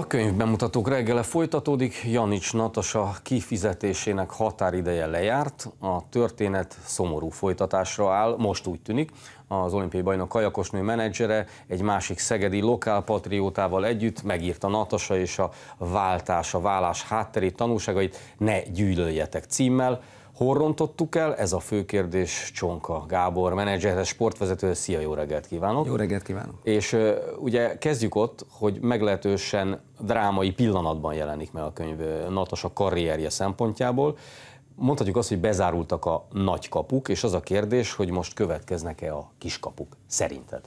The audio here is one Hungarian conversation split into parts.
A könyv bemutatók reggele folytatódik, Janics Natasa kifizetésének határideje lejárt, a történet szomorú folytatásra áll, most úgy tűnik. Az olimpiai bajnok kajakosnő menedzsere egy másik szegedi lokálpatriótával együtt megírta Natasa és a váltás, a vállás hátterét tanulságait Ne gyűlöljetek címmel. Hol rontottuk el? Ez a fő kérdés Csonka Gábor, menedzser, sportvezető. Szia, jó reggelt kívánok! Jó reggelt kívánok! És ugye kezdjük ott, hogy meglehetősen drámai pillanatban jelenik meg a könyv a karrierje szempontjából. Mondhatjuk azt, hogy bezárultak a nagy kapuk, és az a kérdés, hogy most következnek-e a kiskapuk, szerinted?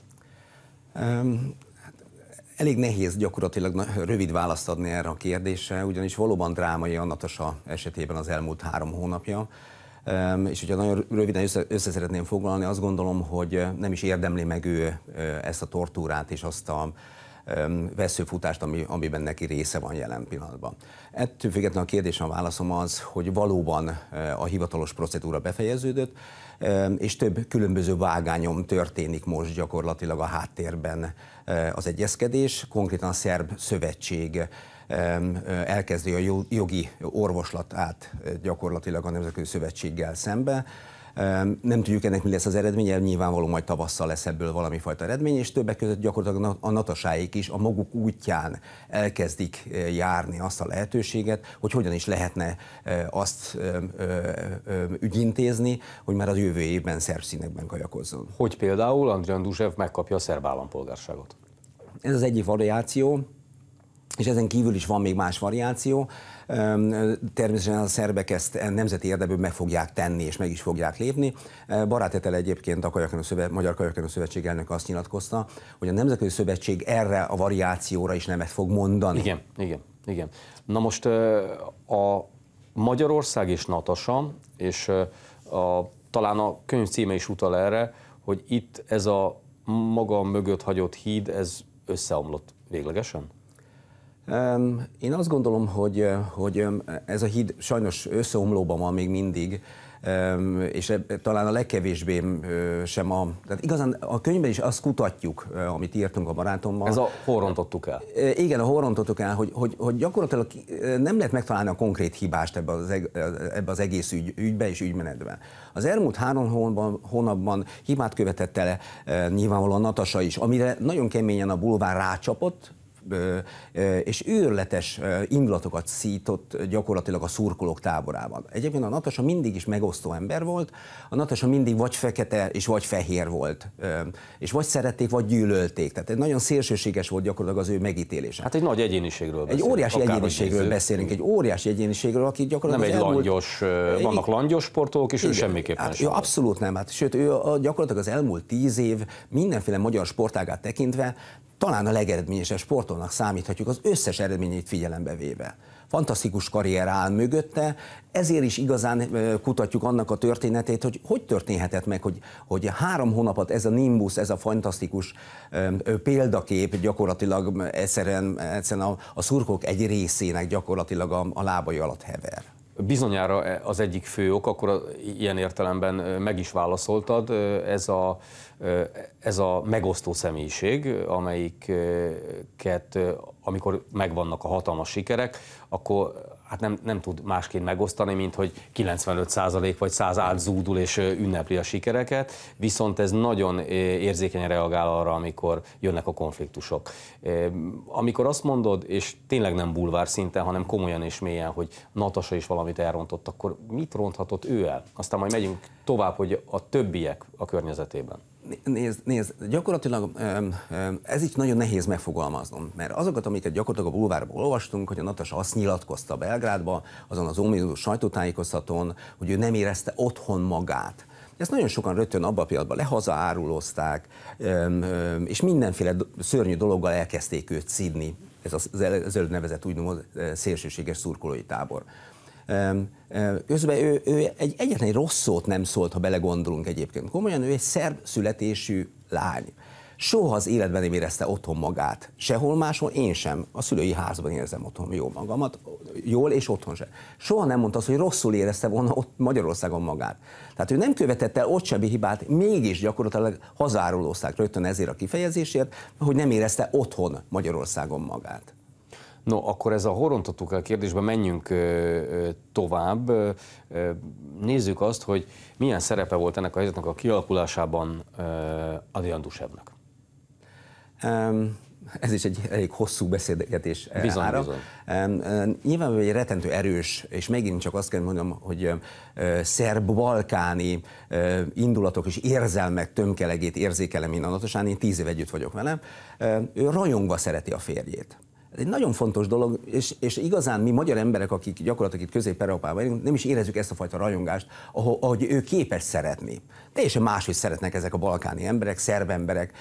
Elég nehéz gyakorlatilag rövid választ adni erre a kérdésre, ugyanis valóban drámai a esetében az elmúlt három hónapja. És hogyha nagyon röviden össze, össze szeretném foglalni, azt gondolom, hogy nem is érdemli meg ő ezt a tortúrát és azt a veszőfutást, ami, amiben neki része van jelen pillanatban. Ettől függetlenül a kérdésem a válaszom az, hogy valóban e, a hivatalos procedúra befejeződött, és több különböző vágányom történik most gyakorlatilag a háttérben e, az egyezkedés, konkrétan a Szerb Szövetség elkezdi a jogi orvoslatát e, gyakorlatilag a Nemzetközi Szövetséggel szembe. Nem tudjuk ennek mi lesz az eredménye, nyilvánvaló majd tavasszal lesz ebből valami fajta eredmény, és többek között gyakorlatilag a natasáik is a maguk útján elkezdik eh, járni azt a lehetőséget, hogy hogyan is lehetne eh, azt eh, ügyintézni, hogy már az jövő évben szerb színekben kajakozzon. Hogy például Andrián Duzsev megkapja a szerb állampolgárságot? Ez az egyik variáció, és ezen kívül is van még más variáció. Természetesen a szerbek ezt e nemzeti érdekből meg fogják tenni, és meg is fogják lépni. Barátetel egyébként a Szövet, Magyar Kajakenő Szövetség elnök azt nyilatkozta, hogy a Nemzetközi Szövetség erre a variációra is nemet fog mondani. Igen, igen, igen. Na most a Magyarország és Natasa, és a, talán a könyv címe is utal erre, hogy itt ez a maga mögött hagyott híd, ez összeomlott véglegesen? Én azt gondolom, hogy, eh, hogy ez a híd sajnos összeomlóban van még mindig, és e, e, talán a legkevésbé sem a... Tehát igazán a könyvben is azt kutatjuk, amit írtunk a barátommal. Ez a horrontottuk el. Igen, a horrontottuk el, hogy, hogy, hogy gyakorlatilag nem lehet megtalálni a konkrét hibást ebbe az, ebbe az egész ügy, ügybe és ügymenetben. Az elmúlt három hónapban, hónapban hibát követett el nyilvánvalóan Natasa is, amire nagyon keményen a bulvár rácsapott, és őrletes indulatokat szított gyakorlatilag a szurkolók táborában. Egyébként a Natasa mindig is megosztó ember volt, a Natasa mindig vagy fekete és vagy fehér volt, és vagy szerették, vagy gyűlölték. Tehát egy nagyon szélsőséges volt gyakorlatilag az ő megítélése. Hát egy nagy egyéniségről beszélünk. Egy óriási Akár egyéniségről beszélünk, egy óriási egyéniségről, aki gyakorlatilag... Nem egy elmúlt... langyos, vannak langyos sportolók, és igen, ő semmiképpen hát, sem. Ő abszolút nem, hát sőt, ő a, gyakorlatilag az elmúlt tíz év mindenféle magyar sportágát tekintve talán a legeredményesebb sportolnak számíthatjuk az összes eredményét figyelembe véve. Fantasztikus karrier áll mögötte, ezért is igazán kutatjuk annak a történetét, hogy hogy történhetett meg, hogy, hogy három hónapot ez a Nimbus, ez a fantasztikus példakép gyakorlatilag egyszerűen, egyszerűen a, a szurkok egy részének gyakorlatilag a, a lábai alatt hever. Bizonyára az egyik fő ok, akkor ilyen értelemben meg is válaszoltad, ez a, ez a megosztó személyiség, amelyiket amikor megvannak a hatalmas sikerek, akkor hát nem, nem tud másként megosztani, mint hogy 95% vagy 100 átzúdul és ünnepli a sikereket, viszont ez nagyon érzékenyen reagál arra, amikor jönnek a konfliktusok. Amikor azt mondod, és tényleg nem bulvár szinten, hanem komolyan és mélyen, hogy Natasa is valamit elrontott, akkor mit ronthatott ő el? Aztán majd megyünk tovább, hogy a többiek a környezetében. Nézd, nézd, gyakorlatilag ez így nagyon nehéz megfogalmaznom, mert azokat, amiket gyakorlatilag a bulvárból olvastunk, hogy a Natasa azt nyilatkozta Belgrádba, azon az ominózus sajtótájékoztatón, hogy ő nem érezte otthon magát. Ezt nagyon sokan rögtön abba a pillanatban lehazaárulózták, és mindenféle szörnyű dologgal elkezdték őt szidni, ez az előbb nevezett úgynevezett eh, szélsőséges szurkolói tábor. Közben ő, ő egy egyetlen egy rossz szót nem szólt, ha belegondolunk egyébként. Komolyan ő egy szerb születésű lány. Soha az életben nem érezte otthon magát. Sehol máshol, én sem. A szülői házban érzem otthon jó magamat, jól és otthon sem. Soha nem mondta azt, hogy rosszul érezte volna ott Magyarországon magát. Tehát ő nem követett el ott semmi hibát, mégis gyakorlatilag hazárulózták rögtön ezért a kifejezésért, hogy nem érezte otthon Magyarországon magát. No, akkor ez a horontottuk el kérdésben menjünk ö, tovább. Ö, nézzük azt, hogy milyen szerepe volt ennek a helyzetnek a kialakulásában Adi Andusevnek. Um, ez is egy elég hosszú beszélgetés eh, bizony, ára. Bizony. Um, nyilván egy retentő erős, és megint csak azt kell mondjam, hogy uh, szerb-balkáni uh, indulatok és érzelmek tömkelegét érzékelem én annatosan, én tíz év együtt vagyok velem. Uh, ő rajongva szereti a férjét. Ez egy nagyon fontos dolog, és, és igazán mi magyar emberek, akik gyakorlatilag itt közép-európában nem is érezzük ezt a fajta rajongást, ahogy, ahogy ő képes szeretni. Teljesen máshogy szeretnek ezek a balkáni emberek, szerb emberek,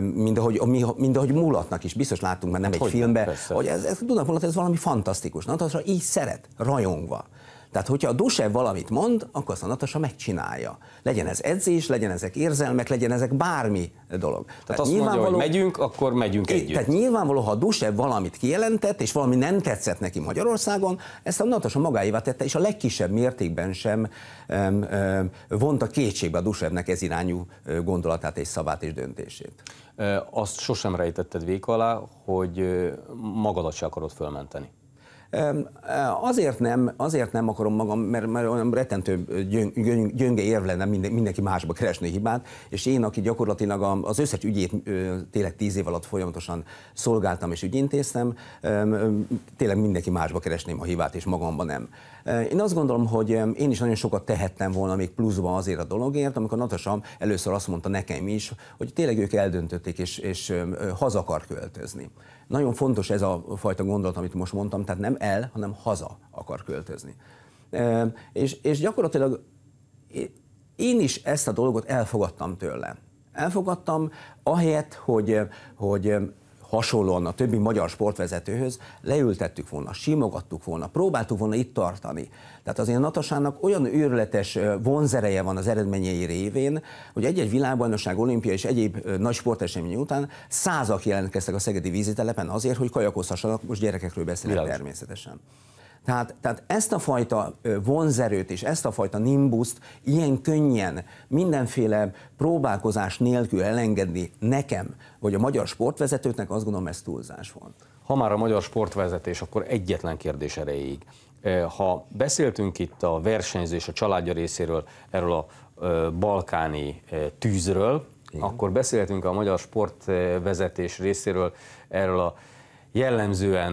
mint ahogy, mint ahogy mulatnak is, biztos láttunk már nem hát egy hogy filmbe, nem, hogy ez, ez ez, ez valami fantasztikus. Na, hát az, így szeret, rajongva. Tehát, hogyha a Dusev valamit mond, akkor azt a Natasa megcsinálja. Legyen ez edzés, legyen ezek érzelmek, legyen ezek bármi dolog. Tehát, tehát azt nyilvánvaló, mondja, hogy megyünk, akkor megyünk együtt. Tehát nyilvánvaló, ha a Dusev valamit kijelentett, és valami nem tetszett neki Magyarországon, ezt a Natasa magáévá tette, és a legkisebb mértékben sem um, um, vonta kétségbe a Dusevnek ez irányú gondolatát és szavát és döntését. Azt sosem rejtetted vék alá, hogy magadat se akarod fölmenteni. Azért nem, azért nem akarom magam, mert, mert olyan rettentő gyönge, érv lenne mindenki másba keresni hibát, és én, aki gyakorlatilag az összes ügyét tényleg tíz év alatt folyamatosan szolgáltam és ügyintéztem, tényleg mindenki másba keresném a hibát, és magamban nem. Én azt gondolom, hogy én is nagyon sokat tehettem volna még pluszban azért a dologért, amikor Natasam először azt mondta nekem is, hogy tényleg ők eldöntötték, és, és haza akar költözni. Nagyon fontos ez a fajta gondolat, amit most mondtam, tehát nem el, hanem haza akar költözni. És, és gyakorlatilag én is ezt a dolgot elfogadtam tőle. Elfogadtam, ahelyett, hogy, hogy hasonlóan a többi magyar sportvezetőhöz leültettük volna, simogattuk volna, próbáltuk volna itt tartani. Tehát azért Natasának olyan őrületes vonzereje van az eredményei révén, hogy egy-egy világbajnokság, olimpia és egyéb nagy sportesemény után százak jelentkeztek a Szegedi vízitelepen azért, hogy kajakozhassanak, most gyerekekről beszélek természetesen. Tehát, tehát ezt a fajta vonzerőt és ezt a fajta nimbuszt ilyen könnyen, mindenféle próbálkozás nélkül elengedni nekem, vagy a magyar sportvezetőknek, azt gondolom ez túlzás volt. Ha már a magyar sportvezetés, akkor egyetlen kérdés erejéig. Ha beszéltünk itt a versenyzés a családja részéről, erről a balkáni tűzről, Igen. akkor beszéltünk a magyar sportvezetés részéről erről a jellemzően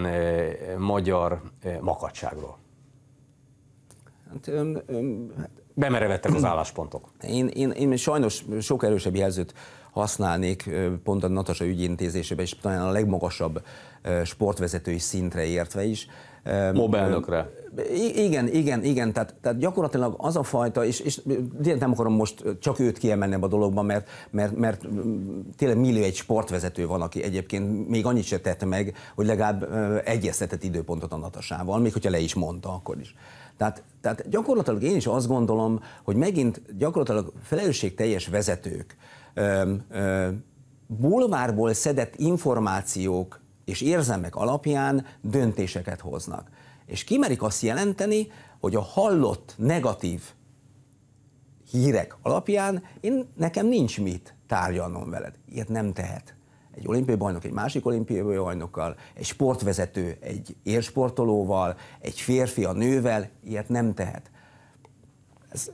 magyar makacságról? Hát, öm, öm, hát, Bemerevettek az álláspontok. Én, én, én sajnos sok erősebb jelzőt használnék pont a Natasa ügyintézésében, és talán a legmagasabb sportvezetői szintre értve is. Mobelnökre. Igen, igen, igen, tehát, tehát gyakorlatilag az a fajta, és, és nem akarom most csak őt kiemelni a dologban, mert, mert, mert tényleg millió egy sportvezető van, aki egyébként még annyit se tett meg, hogy legalább egyeztetett időpontot a Natasával, még hogyha le is mondta akkor is. Tehát, tehát gyakorlatilag én is azt gondolom, hogy megint gyakorlatilag felelősségteljes vezetők ö, ö, bulvárból szedett információk és érzelmek alapján döntéseket hoznak. És kimerik azt jelenteni, hogy a hallott negatív hírek alapján én, nekem nincs mit tárgyalnom veled. Ilyet nem tehet. Egy olimpiai bajnok egy másik olimpiai bajnokkal, egy sportvezető egy érsportolóval, egy férfi a nővel, ilyet nem tehet. Ez,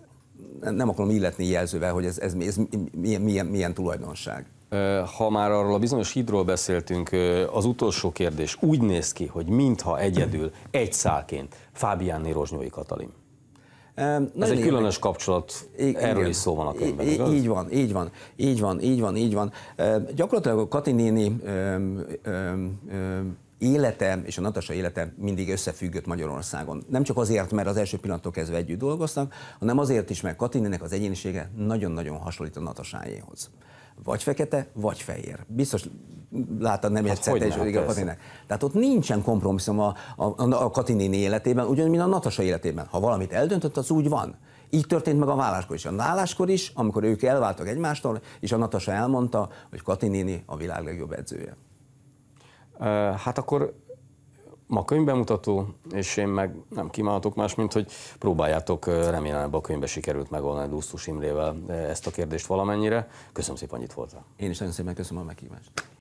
nem akarom illetni jelzővel, hogy ez, ez, ez milyen, milyen, milyen tulajdonság. Ha már arról a bizonyos hídról beszéltünk, az utolsó kérdés úgy néz ki, hogy mintha egyedül, egy szálként Fábiánné Rozsnyói Katalin. Um, Ez egy különös kapcsolat, I- erről igen. is szó van a könyvben, igaz? Így van, így van, így van, így van, így van. gyakorlatilag a Kati néni élete és a Natasa élete mindig összefüggött Magyarországon. Nem csak azért, mert az első pillanattól kezdve együtt dolgoztak, hanem azért is, mert Katinének az egyénisége nagyon-nagyon hasonlít a Natasájéhoz. Vagy fekete, vagy fehér. Biztos láttad nem hát egyszer, te is igen, Katinek. Tehát ott nincsen kompromisszum a, a, a Katinini életében, ugyanúgy, mint a Natasa életében. Ha valamit eldöntött, az úgy van. Így történt meg a válláskor is. A náláskor is, amikor ők elváltak egymástól, és a Natasa elmondta, hogy Katinéni a világ legjobb edzője. Hát akkor ma könyvbemutató, és én meg nem kívánhatok más, mint hogy próbáljátok, remélem ebbe a könyvbe sikerült megoldani Dusztus Imrével ezt a kérdést valamennyire. Köszönöm szépen, hogy itt voltál. Én is nagyon szépen köszönöm a meghívást.